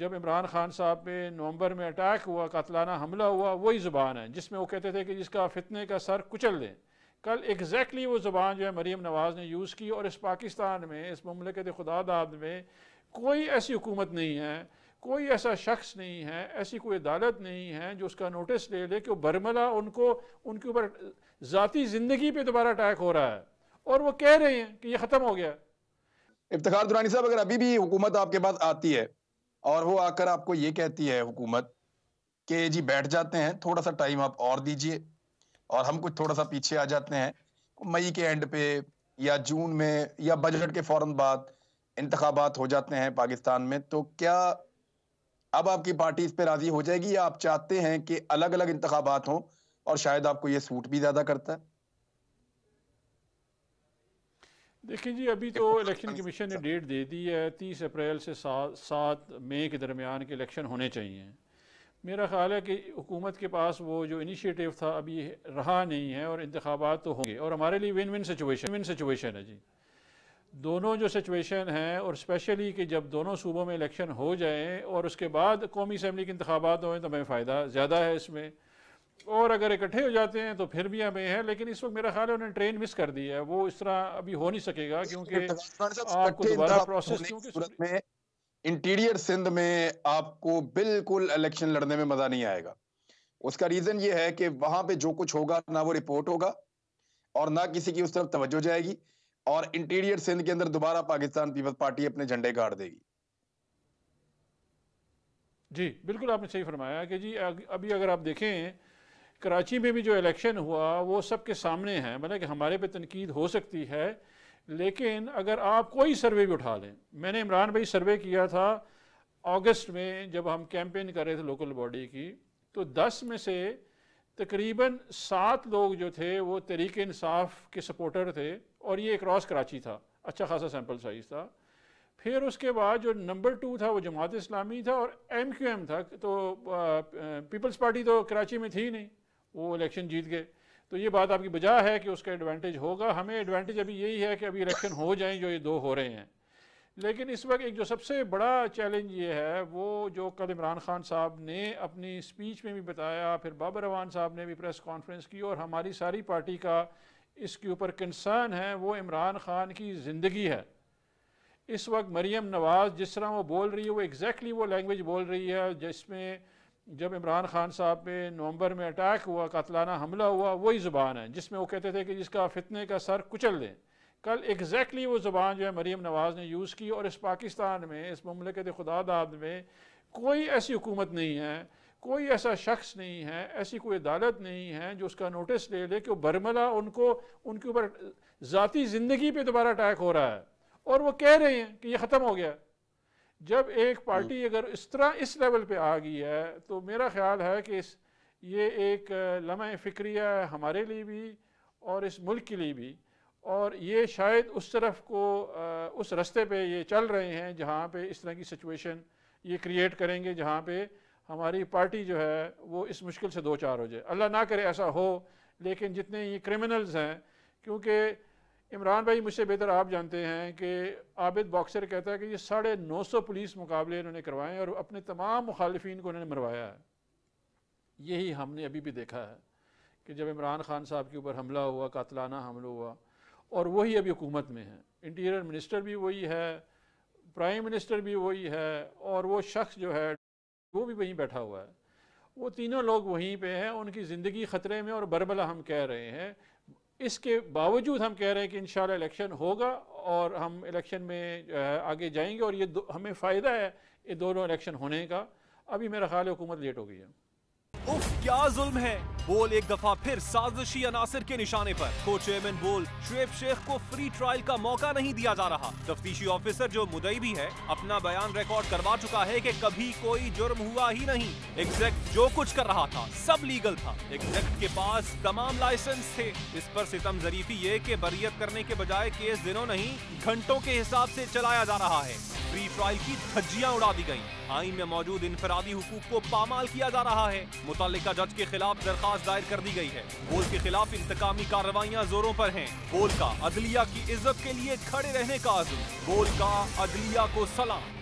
जब इमरान खान साहब पे नवंबर में अटैक हुआ कतलाना हमला हुआ वही ज़ुबान है जिसमें वो कहते थे कि जिसका फितने का सर कुचल दें कल एग्जैक्टली वो ज़ुबान जो है मरीम नवाज़ ने यूज़ की और इस पाकिस्तान में इस ममलकत खुदादाद में कोई ऐसी हुकूमत नहीं है कोई ऐसा शख्स नहीं है ऐसी कोई अदालत नहीं है जो उसका नोटिस ले ले कि वो बरमला उनको उनके ऊपर ज़ाती ज़िंदगी पर दोबारा अटैक हो रहा है और वो कह रहे हैं कि ये ख़त्म हो गया इफ्तार दुरानी साहब अगर अभी भी हुकूमत आपके पास आती है और वो आकर आपको ये कहती है हुकूमत के जी बैठ जाते हैं थोड़ा सा टाइम आप और दीजिए और हम कुछ थोड़ा सा पीछे आ जाते हैं मई के एंड पे या जून में या बजट के फौरन बाद इंतबात हो जाते हैं पाकिस्तान में तो क्या अब आपकी पार्टी इस पर राजी हो जाएगी या आप चाहते हैं कि अलग अलग इंतबात हों और शायद आपको ये सूट भी ज्यादा करता है देखिए जी अभी तो इलेक्शन कमीशन ने डेट दे दी है तीस अप्रैल से सात सात मई के दरमियान के इलेक्शन होने चाहिए मेरा ख्याल है कि हुकूमत के पास वो जो इनिशिएटिव था अभी रहा नहीं है और इंतबात तो होंगे और हमारे लिए win win situation win situation है जी दोनों जो सिचुएशन है और स्पेशली कि जब दोनों सूबों में इलेक्शन हो जाएँ और उसके बाद कौमी असम्बली के इंतबात हों तो हमें फ़ायदा ज़्यादा है इसमें और अगर इकट्ठे हो जाते हैं तो फिर भी हमें है लेकिन इस वक्त मेरा ख्याल है उन्होंने ट्रेन मिस कर दी है वो इस तरह अभी हो नहीं सकेगा क्योंकि आपको दोबारा प्रोसेस में इंटीरियर सिंध में आपको बिल्कुल इलेक्शन लड़ने में मजा नहीं आएगा उसका रीजन ये है कि वहां पे जो कुछ होगा ना वो रिपोर्ट होगा और ना किसी की उस तरफ तवज्जो जाएगी और इंटीरियर सिंध के अंदर दोबारा पाकिस्तान पीपल्स पार्टी अपने झंडे गाड़ देगी जी बिल्कुल आपने सही फरमाया कि जी अभी अगर आप देखें कराची में भी जो इलेक्शन हुआ वो सब के सामने है मतलब कि हमारे पे तनकीद हो सकती है लेकिन अगर आप कोई सर्वे भी उठा लें मैंने इमरान भाई सर्वे किया था अगस्त में जब हम कैंपेन कर रहे थे लोकल बॉडी की तो 10 में से तकरीबन सात लोग जो थे वो तरीक इंसाफ के सपोर्टर थे और ये क्रॉस कराची था अच्छा खासा सैम्पल साइज़ था फिर उसके बाद जो नंबर टू था वो जमात इस्लामी था और एम क्यू एम था तो पीपल्स पार्टी तो कराची में थी नहीं वो इलेक्शन जीत गए तो ये बात आपकी वजह है कि उसका एडवांटेज होगा हमें एडवांटेज अभी यही है कि अभी इलेक्शन हो जाएं जो ये दो हो रहे हैं लेकिन इस वक्त एक जो सबसे बड़ा चैलेंज ये है वो जो कल इमरान खान साहब ने अपनी स्पीच में भी बताया फिर बाबर रवान साहब ने भी प्रेस कॉन्फ्रेंस की और हमारी सारी पार्टी का इसके ऊपर कंसर्न है वो इमरान खान की ज़िंदगी है इस वक्त मरीम नवाज़ जिस तरह वो बोल रही है वो एग्जैक्टली exactly वो लैंग्वेज बोल रही है जिसमें जब इमरान खान साहब पे नवंबर में अटैक हुआ कतलाना हमला हुआ वही ज़ुबान है जिसमें वो कहते थे कि जिसका फितने का सर कुचल दें कल एग्जैक्टली वो ज़ुबान जो है मरीम नवाज़ ने यूज़ की और इस पाकिस्तान में इस ममलकत खुदादाद में कोई ऐसी हुकूमत नहीं है कोई ऐसा शख्स नहीं है ऐसी कोई अदालत नहीं है जो उसका नोटिस ले ले कि वो बरमला उनको उनके ऊपर ज़ाती ज़िंदगी पर दोबारा अटैक हो रहा है और वो कह रहे हैं कि ये ख़त्म हो गया जब एक हाँ। पार्टी अगर इस तरह इस लेवल पे आ गई है तो मेरा ख्याल है कि इस ये एक लम्हे फ़िक्रिया है हमारे लिए भी और इस मुल्क के लिए भी और ये शायद उस तरफ को उस रास्ते पे ये चल रहे हैं जहाँ पे इस तरह की सिचुएशन ये क्रिएट करेंगे जहाँ पे हमारी पार्टी जो है वो इस मुश्किल से दो चार हो जाए अल्लाह ना करे ऐसा हो लेकिन जितने ये क्रिमिनल्स हैं क्योंकि इमरान भाई मुझसे बेहतर आप जानते हैं कि आबिद बॉक्सर कहता है कि ये साढ़े नौ सौ पुलिस मुकाबले इन्होंने करवाए और अपने तमाम मुखालफी को इन्होंने मरवाया है यही हमने अभी भी देखा है कि जब इमरान खान साहब के ऊपर हमला हुआ कातलाना हमला हुआ और वही अभी हुकूमत में है इंटीरियर मिनिस्टर भी वही है प्राइम मिनिस्टर भी वही है और वो शख्स जो है वो भी वहीं बैठा हुआ है वो तीनों लोग वहीं पे हैं उनकी ज़िंदगी ख़तरे में और बरबला हम कह रहे हैं इसके बावजूद हम कह रहे हैं कि इन इलेक्शन होगा और हम इलेक्शन में आगे जाएंगे और ये हमें फ़ायदा है ये दोनों इलेक्शन होने का अभी मेरा ख्याल हुकूमत लेट हो गई है उफ क्या जुल्म है बोल एक दफा फिर साजिशी अनासर के निशाने पर को चेयरमैन बोल शुएब शेख को फ्री ट्रायल का मौका नहीं दिया जा रहा तफ्तीशी ऑफिसर जो मुदई भी है अपना बयान रिकॉर्ड करवा चुका है कि कभी कोई जुर्म हुआ ही नहीं एग्जैक्ट जो कुछ कर रहा था सब लीगल था एग्जेक्ट के पास तमाम लाइसेंस थे इस पर सितम जरीफी ये के बरियत करने के बजाय केस दिनों नहीं घंटों के हिसाब ऐसी चलाया जा रहा है फ्री ट्रायल की धज्जियां उड़ा दी गयी आइन में मौजूद इनफरादी हुकूक को पामाल किया जा रहा है मुतल जज के खिलाफ दरखास्त दायर कर दी गयी है बोल के खिलाफ इंतकामी कार्रवाइयाँ जोरों आरोप है बोल का अदलिया की इज्जत के लिए खड़े रहने का आजम बोल का अदलिया को सलाम